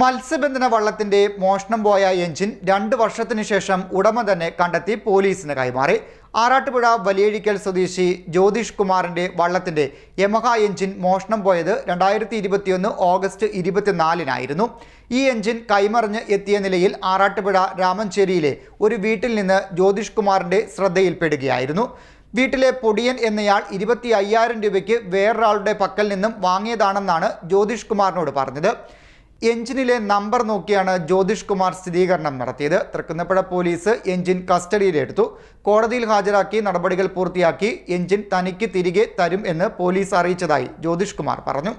മത്സ്യബന്ധന വള്ളത്തിന്റെ മോഷണം പോയ എഞ്ചിൻ രണ്ട് വർഷത്തിനു ശേഷം ഉടമ തന്നെ കണ്ടെത്തി പോലീസിന് കൈമാറി ആറാട്ടുപുഴ വലിയഴിക്കൽ സ്വദേശി ജ്യോതിഷ് കുമാറിന്റെ വള്ളത്തിന്റെ യമഹ എഞ്ചിൻ മോഷണം പോയത് രണ്ടായിരത്തി ഇരുപത്തിയൊന്ന് ഓഗസ്റ്റ് ഇരുപത്തിനാലിനായിരുന്നു ഈ എഞ്ചിൻ കൈമറിഞ്ഞ് എത്തിയ നിലയിൽ ആറാട്ടുപുഴ രാമഞ്ചേരിയിലെ ഒരു വീട്ടിൽ നിന്ന് ജ്യോതിഷ് കുമാറിന്റെ ശ്രദ്ധയിൽപ്പെടുകയായിരുന്നു വീട്ടിലെ പൊടിയൻ എന്നയാൾ ഇരുപത്തി അയ്യായിരം രൂപയ്ക്ക് വേറൊരാളുടെ പക്കൽ നിന്നും വാങ്ങിയതാണെന്നാണ് ജ്യോതിഷ് കുമാറിനോട് പറഞ്ഞത് എഞ്ചിനിലെ നമ്പർ നോക്കിയാണ് ജ്യോതിഷ് കുമാർ സ്ഥിരീകരണം നടത്തിയത് തൃക്കുന്നപ്പുഴ പോലീസ് എഞ്ചിൻ കസ്റ്റഡിയിലെടുത്തു കോടതിയിൽ ഹാജരാക്കി നടപടികൾ പൂർത്തിയാക്കി എഞ്ചിൻ തനിക്ക് തിരികെ തരും എന്ന് പോലീസ് അറിയിച്ചതായി ജ്യോതിഷ് കുമാർ പറഞ്ഞു